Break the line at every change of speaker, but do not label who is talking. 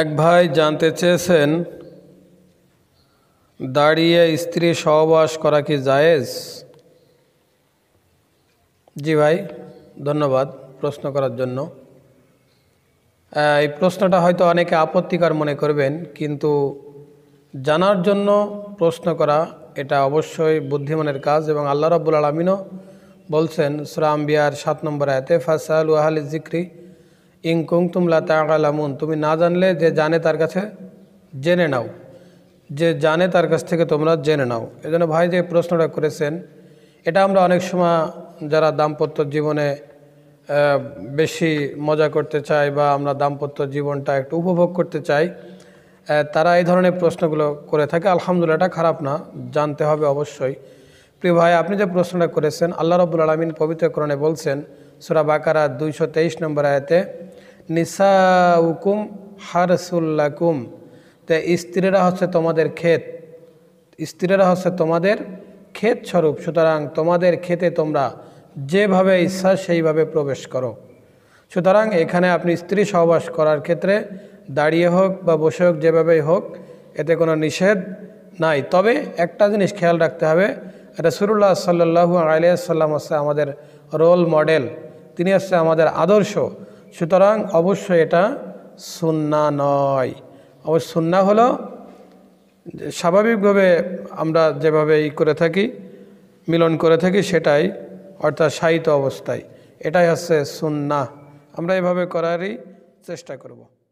এক ভাই জানতে চেয়েছেন দাঁড়িয়ে স্ত্রী সহবাস করা কি জায়েজ জি ভাই ধন্যবাদ প্রশ্ন করার জন্য এই প্রশ্নটা হয়তো অনেকে আপত্তিকর মনে করবেন কিন্তু জানার জন্য প্রশ্ন করা এটা অবশ্যই বুদ্ধিমানের কাজ এবং আল্লাহ রব্বুল আলমিনও বলছেন সুরাম বিয়ার সাত নম্বর আয়তে ফাসাল ওয়াহালি জিক্রি ইংকুং তুমলা তালামুন তুমি না জানলে যে জানে তার কাছে জেনে নাও যে জানে তার কাছ থেকে তোমরা জেনে নাও এজন্য ভাই যে প্রশ্নটা করেছেন এটা আমরা অনেক সময় যারা দাম্পত্য জীবনে বেশি মজা করতে চাই বা আমরা দাম্পত্য জীবনটা একটু উপভোগ করতে চাই তারা এই ধরনের প্রশ্নগুলো করে থাকে আলহামদুলিল্লাহ এটা খারাপ না জানতে হবে অবশ্যই প্রিয় ভাই আপনি যে প্রশ্নটা করেছেন আল্লাহ রবুল আলমিন পবিত্রকরণে বলছেন সুরা বাকারা দুইশো তেইশ নম্বর আয়াতে নিসাউকুম হারসুল্লাকুম তে স্ত্রীরা হচ্ছে তোমাদের ক্ষেত স্ত্রীরা হচ্ছে তোমাদের ক্ষেত স্বরূপ সুতরাং তোমাদের ক্ষেতে তোমরা যেভাবে ইচ্ছা সেইভাবে প্রবেশ করো সুতরাং এখানে আপনি স্ত্রী সহবাস করার ক্ষেত্রে দাঁড়িয়ে হোক বা বসে হোক যেভাবেই হোক এতে কোনো নিষেধ নাই তবে একটা জিনিস খেয়াল রাখতে হবে রসুল্লাহ সাল্লু আলিয়া সাল্লাম হচ্ছে আমাদের রোল মডেল তিনি হচ্ছে আমাদের আদর্শ সুতরাং অবশ্যই এটা সুন্না নয় অবশ্য সুন্না হলো স্বাভাবিকভাবে আমরা যেভাবে ই করে থাকি মিলন করে থাকি সেটাই অর্থাৎ সাহিত্য অবস্থায় এটাই হচ্ছে সুন্না আমরা এভাবে করারই চেষ্টা করব